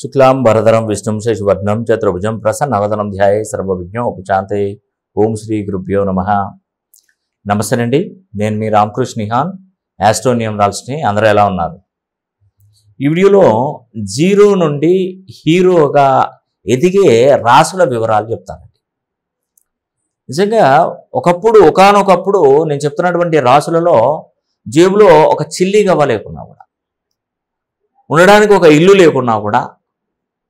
శుక్లాం వరదరం విష్ణుం శశివర్ణం చతుర్భుజం ప్రసన్నవదనం ధ్యాయ సర్వవిజ్ఞం ఉపశాంతే ఓం శ్రీ గురుభ్యో నమ అండి నేను మీ రామకృష్ణ నిహాన్ యాస్ట్రోనియం రాల్స్ని అందరూ ఎలా ఉన్నారు ఈ వీడియోలో జీరో నుండి హీరోగా ఎదిగే రాసుల వివరాలు చెప్తానండి నిజంగా ఒకప్పుడు ఒకనొకప్పుడు నేను చెప్తున్నటువంటి రాసులలో జేబులో ఒక చిల్లి గవ్వ లేకున్నా కూడా ఉండడానికి ఒక ఇల్లు లేకున్నా కూడా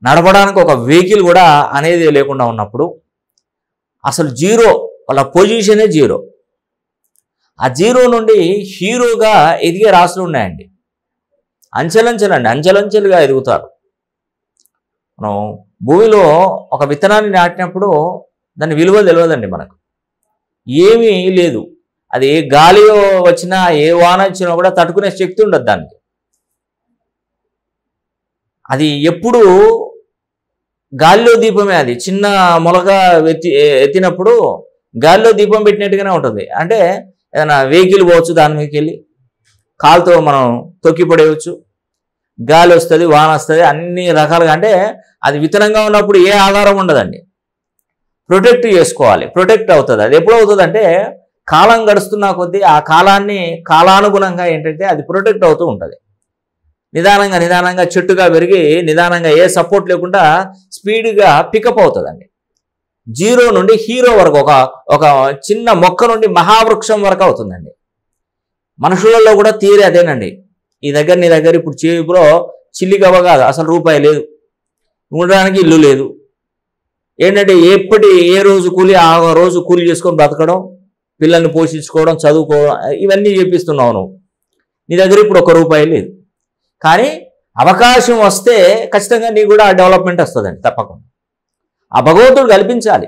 నడపడానికి ఒక వెహికల్ కూడా అనేది లేకుండా ఉన్నప్పుడు అసలు జీరో వాళ్ళ పొజిషనే జీరో ఆ జీరో నుండి హీరోగా ఎదిగే రాసులు ఉన్నాయండి అంచెలంచెలండి అంచెలంచెలుగా ఎదుగుతారు మనం భూమిలో ఒక విత్తనాన్ని నాటినప్పుడు దాని విలువ తెలియదండి మనకు ఏమీ లేదు అది ఏ గాలి వచ్చినా ఏ వాన వచ్చినా కూడా తట్టుకునే శక్తి ఉండదు దానికి అది ఎప్పుడు గాలిలో దీపమే అది చిన్న మొలక ఎత్తి ఎత్తినప్పుడు గాలిలో దీపం పెట్టినట్టుగానే ఉంటుంది అంటే ఏదైనా వెహికల్ పోవచ్చు దాని మీదకి వెళ్ళి కాలుతో మనం తొక్కి పడేయచ్చు గాలి వస్తుంది వాన వస్తుంది అన్ని రకాలుగా అంటే అది విత్తనంగా ఉన్నప్పుడు ఏ ఆధారం ఉండదండి ప్రొటెక్ట్ చేసుకోవాలి ప్రొటెక్ట్ అవుతుంది అది ఎప్పుడు అవుతుంది అంటే కాలం గడుస్తున్న కొద్దీ ఆ కాలాన్ని కాలానుగుణంగా ఏంటంటే అది ప్రొటెక్ట్ అవుతూ ఉంటుంది నిదానంగా నిదానంగా చెట్టుగా పెరిగి నిదానంగా ఏ సపోర్ట్ లేకుండా స్పీడ్గా పికప్ అవుతుందండి జీరో నుండి హీరో వరకు ఒక ఒక చిన్న మొక్క నుండి మహావృక్షం వరకు అవుతుందండి మనుషులలో కూడా తీరే అదేనండి ఈ దగ్గర నీ దగ్గర ఇప్పుడు చేపులో చిల్లిగవ కాదు అసలు రూపాయి లేదు ఉండడానికి ఇల్లు లేదు ఏంటంటే ఎప్పటి ఏ రోజు కూలి ఆ రోజు కూలి చేసుకొని బ్రతకడం పిల్లల్ని పోషించుకోవడం చదువుకోవడం ఇవన్నీ చేపిస్తున్నావు నువ్వు నీ దగ్గర ఇప్పుడు ఒక రూపాయి లేదు కానీ అవకాశం వస్తే ఖచ్చితంగా నీకు కూడా ఆ డెవలప్మెంట్ వస్తుందండి తప్పకుండా ఆ భగవంతుడు కల్పించాలి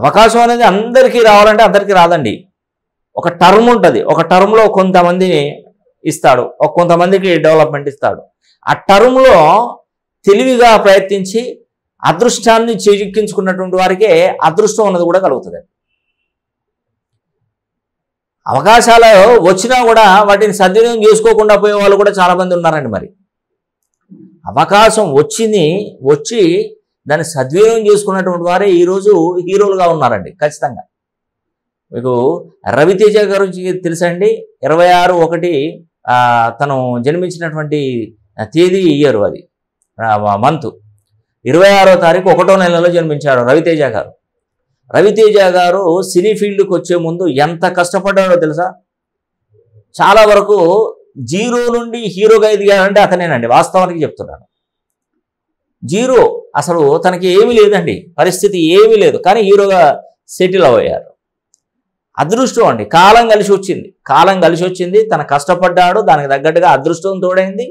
అవకాశం అనేది అందరికీ రావాలంటే అందరికీ రాదండి ఒక టర్మ్ ఉంటుంది ఒక టర్మ్లో కొంతమందిని ఇస్తాడు ఒక కొంతమందికి డెవలప్మెంట్ ఇస్తాడు ఆ టర్మ్లో తెలివిగా ప్రయత్నించి అదృష్టాన్ని చేజిక్కించుకున్నటువంటి వారికే అదృష్టం అన్నది కూడా కలుగుతుంది అవకాశాలు వచ్చినా కూడా వాటిని సద్వినియోగం చేసుకోకుండా పోయే వాళ్ళు కూడా చాలామంది ఉన్నారండి మరి అవకాశం వచ్చింది వచ్చి దాన్ని సద్వినియోగం చేసుకున్నటువంటి వారే ఈరోజు హీరోలుగా ఉన్నారండి ఖచ్చితంగా మీకు రవితేజ గురించి తెలుసండి ఇరవై ఆరు ఒకటి తను జన్మించినటువంటి తేదీ ఇయర్ అది మంత్ ఇరవై ఆరో తారీఖు ఒకటో నెలలో జన్మించారు రవితేజ గారు రవితేజ గారు సినీ ఫీల్డ్కి వచ్చే ముందు ఎంత కష్టపడ్డాడో తెలుసా చాలా వరకు జీరో నుండి హీరోగా ఎదిగానంటే అతనేనండి వాస్తవానికి చెప్తున్నాను జీరో అసలు తనకి ఏమీ లేదండి పరిస్థితి ఏమీ లేదు కానీ హీరోగా సెటిల్ అయ్యారు అదృష్టం అండి కాలం కలిసి వచ్చింది కాలం కలిసి వచ్చింది తన కష్టపడ్డాడు దానికి తగ్గట్టుగా అదృష్టం తోడైంది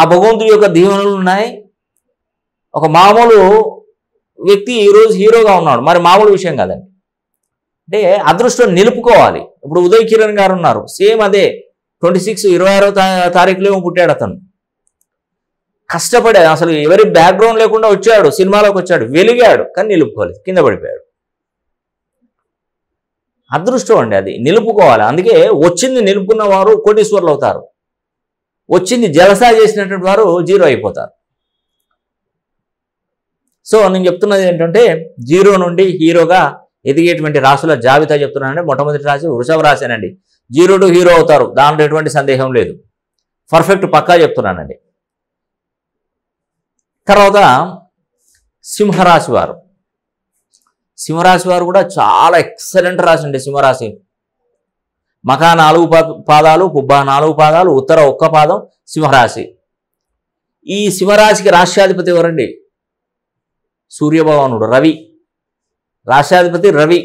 ఆ భగవంతుడి యొక్క దీవెనలు ఉన్నాయి ఒక మామూలు వ్యక్తి ఈరోజు హీరోగా ఉన్నాడు మరి మామూలు విషయం కాదండి అంటే అదృష్టం నిలుపుకోవాలి ఇప్పుడు ఉదయ్ కిరణ్ గారు ఉన్నారు సేమ్ అదే ట్వంటీ సిక్స్ ఇరవై ఆరో తారీఖులో పుట్టాడు అతను కష్టపడే అసలు ఎవరి బ్యాక్గ్రౌండ్ లేకుండా వచ్చాడు సినిమాలోకి వచ్చాడు వెలిగాడు కానీ నిలుపుకోలేదు కింద పడిపోయాడు అదృష్టం అండి అది నిలుపుకోవాలి అందుకే వచ్చింది నిలుపుకున్న వారు కోటీశ్వర్లు అవుతారు వచ్చింది జలసా చేసినటువంటి వారు జీరో అయిపోతారు సో నేను చెప్తున్నది ఏంటంటే జీరో నుండి హీరోగా ఎదిగేటువంటి రాశుల జాబితా చెప్తున్నానండి మొట్టమొదటి రాశి వృషభ రాశేనండి జీరో టు హీరో అవుతారు దాంట్లో ఎటువంటి సందేహం లేదు పర్ఫెక్ట్ పక్కా చెప్తున్నానండి తర్వాత సింహరాశి వారు సింహరాశి వారు కూడా చాలా ఎక్సలెంట్ రాశి అండి సింహరాశి మఖా నాలుగు పాదాలు పుబ్బా నాలుగు పాదాలు ఉత్తర ఒక్క పాదం సింహరాశి ఈ సింహరాశికి రాష్ట్రాధిపతి ఎవరండి సూర్యభగవానుడు రవి రాష్ట్రాధిపతి రవి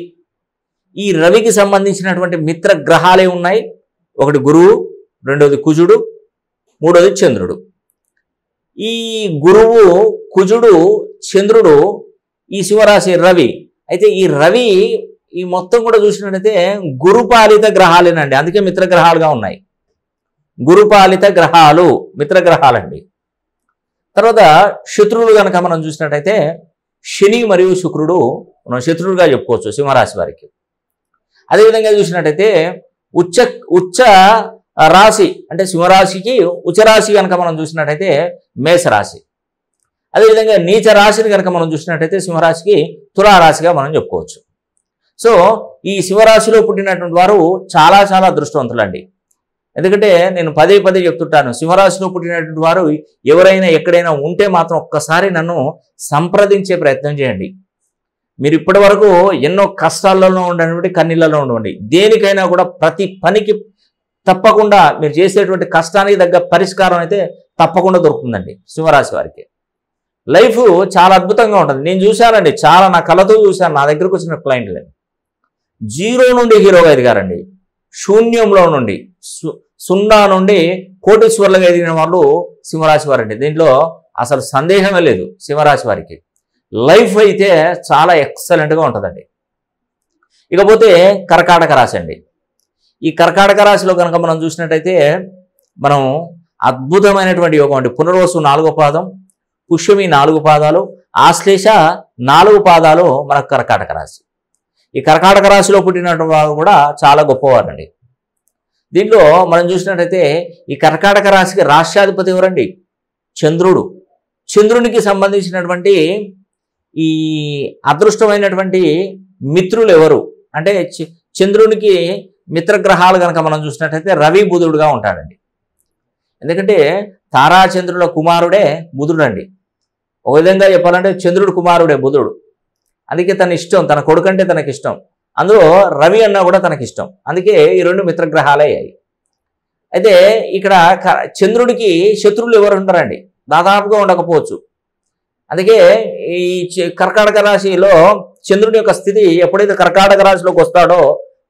ఈ రవికి సంబంధించినటువంటి మిత్ర గ్రహాలే ఉన్నాయి ఒకటి గురువు రెండవది కుజుడు మూడవది చంద్రుడు ఈ గురువు కుజుడు చంద్రుడు ఈ శివరాశి రవి అయితే ఈ రవి ఈ మొత్తం కూడా చూసినట్లయితే గురుపాలిత గ్రహాలేనండి అందుకే మిత్రగ్రహాలుగా ఉన్నాయి గురుపాలిత గ్రహాలు మిత్రగ్రహాలండి తర్వాత శత్రువులు కనుక మనం చూసినట్టయితే శని మరియు శుక్రుడు మనం శత్రుడుగా చెప్పుకోవచ్చు సింహరాశి వారికి అదేవిధంగా చూసినట్టయితే ఉచ్చ ఉచ్చ రాశి అంటే సింహరాశికి ఉచ్చరాశి కనుక మనం చూసినట్టయితే మేషరాశి అదేవిధంగా నీచ రాశిని కనుక మనం చూసినట్టయితే సింహరాశికి తులారాశిగా మనం చెప్పుకోవచ్చు సో ఈ శివరాశిలో పుట్టినటువంటి వారు చాలా చాలా అదృష్టవంతులండి ఎందుకంటే నేను పదే పదే చెప్తుంటాను సింహరాశిలో పుట్టినటువంటి వారు ఎవరైనా ఎక్కడైనా ఉంటే మాత్రం ఒక్కసారి నన్ను సంప్రదించే ప్రయత్నం చేయండి మీరు ఇప్పటి వరకు ఎన్నో కష్టాలలో ఉండేటువంటి కన్నీళ్ళలో ఉండండి దేనికైనా కూడా ప్రతి పనికి తప్పకుండా మీరు చేసేటువంటి కష్టానికి తగ్గ పరిష్కారం అయితే తప్పకుండా దొరుకుతుందండి సింహరాశి వారికి లైఫ్ చాలా అద్భుతంగా ఉంటుంది నేను చూశానండి చాలా నా కళతో చూశాను నా దగ్గరకు వచ్చిన క్లయింట్లు జీరో నుండి హీరోగా ఎదిగారండి శూన్యంలో నుండి సున్నా నుండి కోటీశ్వర్లుగా ఎదిగిన వాళ్ళు సింహరాశి వారండి దీంట్లో అసలు సందేహమే లేదు సింహరాశి వారికి లైఫ్ అయితే చాలా ఎక్సలెంట్గా ఉంటుందండి ఇకపోతే కర్కాటక రాశి అండి ఈ కర్కాటక రాశిలో కనుక మనం చూసినట్టయితే మనం అద్భుతమైనటువంటి యోగం అండి పునర్వసు నాలుగో పాదం పుష్యమి నాలుగు పాదాలు ఆశ్లేష నాలుగు పాదాలు మనకు కర్కాటక రాశి ఈ కర్కాటక రాశిలో పుట్టినటువంటి వారు కూడా చాలా గొప్పవారండి దీనిలో మనం చూసినట్టయితే ఈ కర్కాటక రాశికి రాష్ట్రాధిపతి ఎవరండి చంద్రుడు చంద్రునికి సంబంధించినటువంటి ఈ అదృష్టమైనటువంటి మిత్రులు ఎవరు అంటే చంద్రునికి మిత్రగ్రహాలు కనుక మనం చూసినట్టయితే రవి బుధుడుగా ఉంటాడండి ఎందుకంటే తారాచంద్రుల కుమారుడే బుధుడు అండి ఒక విధంగా చెప్పాలంటే చంద్రుడు కుమారుడే బుధుడు అందుకే తన ఇష్టం తన కొడుకంటే తనకి ఇష్టం అందులో రవి అన్న కూడా తనకి ఇష్టం అందుకే ఈ రెండు మిత్రగ్రహాలే అయ్యాయి అయితే ఇక్కడ చంద్రుడికి శత్రువులు ఎవరు ఉంటారండి దాదాపుగా ఉండకపోవచ్చు అందుకే ఈ కర్కాటక రాశిలో చంద్రుడి యొక్క స్థితి ఎప్పుడైతే కర్కాటక రాశిలోకి వస్తాడో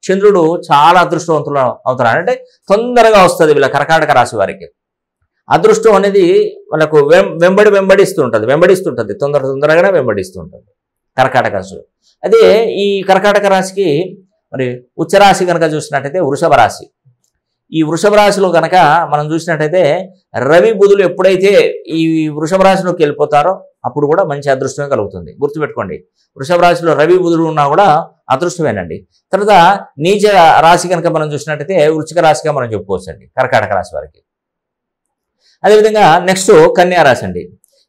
చంద్రుడు చాలా అదృష్టవంతులు అవుతున్నాడు అంటే తొందరగా వస్తుంది వీళ్ళ కర్కాటక రాశి వారికి అదృష్టం అనేది వాళ్ళకు వెంబడి వెంబడిస్తూ ఉంటుంది వెంబడిస్తుంటుంది తొందర తొందరగానే వెంబడిస్తూ ఉంటుంది కర్కాటక రాశులు అదే ఈ కర్కాటక రాశికి మరి ఉచ్చరాశి కనుక చూసినట్టయితే వృషభ రాశి ఈ వృషభ రాశిలో కనుక మనం చూసినట్టయితే రవి బుధులు ఎప్పుడైతే ఈ వృషభ రాశిలోకి వెళ్ళిపోతారో అప్పుడు కూడా మంచి అదృష్టమే కలుగుతుంది గుర్తుపెట్టుకోండి వృషభ రాశిలో రవి బుధులు ఉన్నా కూడా అదృష్టమేనండి తర్వాత నీచ రాశి కనుక మనం చూసినట్టయితే వృచ్చిక రాశిగా మనం చెప్పుకోవచ్చు అండి కర్కాటక రాశి వారికి అదేవిధంగా నెక్స్ట్ కన్యారాశి అండి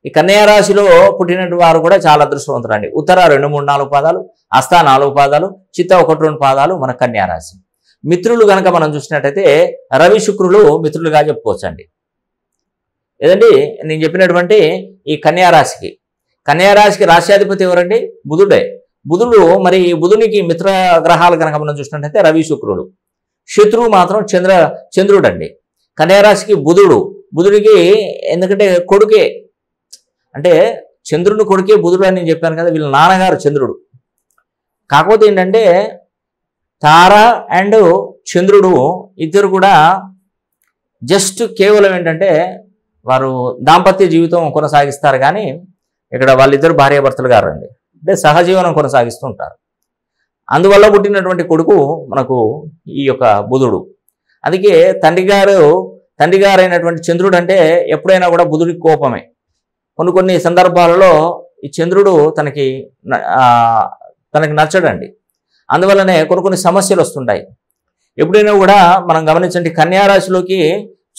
ఈ రాశిలో పుట్టినటువంటి వారు కూడా చాలా అదృష్టవంతులండి ఉత్తర రెండు మూడు నాలుగు పాదాలు అస్తా నాలుగు పాదాలు చిత్త ఒకటి రెండు పాదాలు మన రాశి మిత్రులు కనుక మనం చూసినట్టయితే రవి శుక్రులు మిత్రులుగా చెప్పుకోవచ్చు అండి ఏదండి నేను చెప్పినటువంటి ఈ కన్యారాశికి కన్యారాశికి రాశ్యాధిపతి ఎవరండి బుధుడే బుధుడు మరి బుధునికి మిత్ర గ్రహాలు కనుక మనం చూసినట్టయితే రవి శుక్రుడు శత్రువు మాత్రం చంద్ర చంద్రుడు అండి కన్యారాశికి బుధుడు బుధుడికి ఎందుకంటే కొడుకే అంటే చంద్రుని కొడుకే బుధుడు అని నేను చెప్పాను కదా వీళ్ళ నాన్నగారు చంద్రుడు కాకపోతే ఏంటంటే తార అండ్ చంద్రుడు ఇద్దరు కూడా జస్ట్ కేవలం ఏంటంటే వారు దాంపత్య జీవితం కొనసాగిస్తారు కానీ ఇక్కడ వాళ్ళిద్దరు భార్యాభర్తలు అండి అంటే సహజీవనం కొనసాగిస్తూ ఉంటారు అందువల్ల పుట్టినటువంటి కొడుకు మనకు ఈ యొక్క బుధుడు అందుకే తండ్రి గారు తండ్రి గారైనటువంటి చంద్రుడు అంటే ఎప్పుడైనా కూడా బుధుడికి కోపమే కొన్ని కొన్ని సందర్భాలలో ఈ చంద్రుడు తనకి తనకి నచ్చడండి అందువల్లనే కొన్ని కొన్ని సమస్యలు వస్తుంటాయి ఎప్పుడైనా కూడా మనం గమనించండి కన్యారాశిలోకి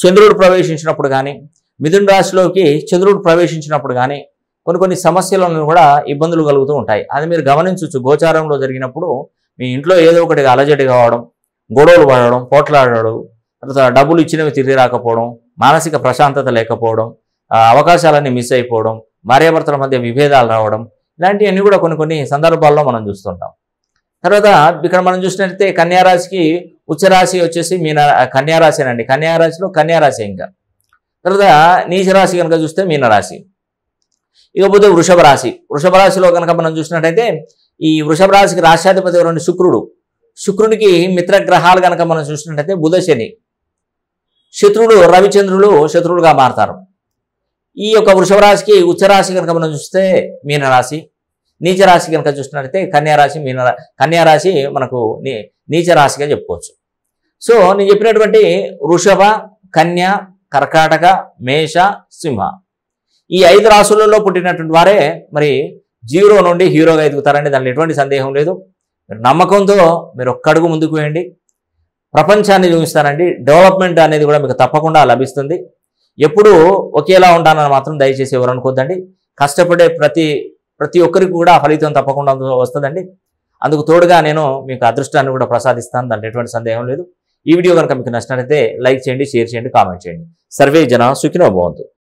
చంద్రుడు ప్రవేశించినప్పుడు కానీ మిథున రాశిలోకి చంద్రుడు ప్రవేశించినప్పుడు కానీ కొన్ని కొన్ని సమస్యలను కూడా ఇబ్బందులు కలుగుతూ ఉంటాయి అది మీరు గమనించవచ్చు గోచారంలో జరిగినప్పుడు మీ ఇంట్లో ఏదో ఒకటి అలజడి కావడం గొడవలు పడడం పోట్లాడడం తర్వాత డబ్బులు ఇచ్చినవి తిరిగి రాకపోవడం మానసిక ప్రశాంతత లేకపోవడం అవకాశాలన్నీ మిస్ అయిపోవడం భార్యాభర్తల మధ్య విభేదాలు రావడం ఇలాంటివన్నీ కూడా కొన్ని కొన్ని సందర్భాల్లో మనం చూస్తుంటాం తర్వాత ఇక్కడ మనం చూసినట్లయితే కన్యారాశికి ఉచ్చరాశి వచ్చేసి మీన కన్యారాశి అండి కన్యారాశిలో కన్యారాశి ఇంకా తర్వాత నీచరాశి కనుక చూస్తే మీనరాశి ఇకపోతే వృషభ రాశి వృషభ రాశిలో కనుక మనం చూసినట్టయితే ఈ వృషభ రాశికి రాష్ట్రాధిపతి ఎవరండి శుక్రుడు శుక్రునికి మిత్రగ్రహాలు కనుక మనం చూసినట్టయితే బుధ శని శత్రుడు రవిచంద్రులు శత్రువులుగా మారతారు ఈ యొక్క వృషభ రాశికి ఉచ్చరాశి కనుక మనం చూస్తే మీనరాశి నీచరాశి కనుక చూసినట్లయితే కన్యారాశి మీన కన్యారాశి మనకు నీ నీచరాశిగా చెప్పుకోవచ్చు సో నేను చెప్పినటువంటి వృషభ కన్య కర్కాటక మేష సింహ ఈ ఐదు రాశులలో పుట్టినటువంటి వారే మరి జీరో నుండి హీరోగా ఎదుగుతారండి దానిలో ఎటువంటి సందేహం లేదు నమ్మకంతో మీరు ఒక్కడుగు ముందుకు వేయండి ప్రపంచాన్ని చూపిస్తారండి డెవలప్మెంట్ అనేది కూడా మీకు తప్పకుండా లభిస్తుంది ఎప్పుడూ ఒకేలా ఉండాలని మాత్రం దయచేసి ఎవరు అనుకోద్దండి కష్టపడే ప్రతి ప్రతి ఒక్కరికి కూడా ఫలితం తప్పకుండా వస్తుందండి అందుకు తోడుగా నేను మీకు అదృష్టాన్ని కూడా ప్రసాదిస్తాను దాంట్లో ఎటువంటి సందేహం లేదు ఈ వీడియో కనుక మీకు నచ్చినట్లయితే లైక్ చేయండి షేర్ చేయండి కామెంట్ చేయండి సర్వే జన సుఖినో భవంతు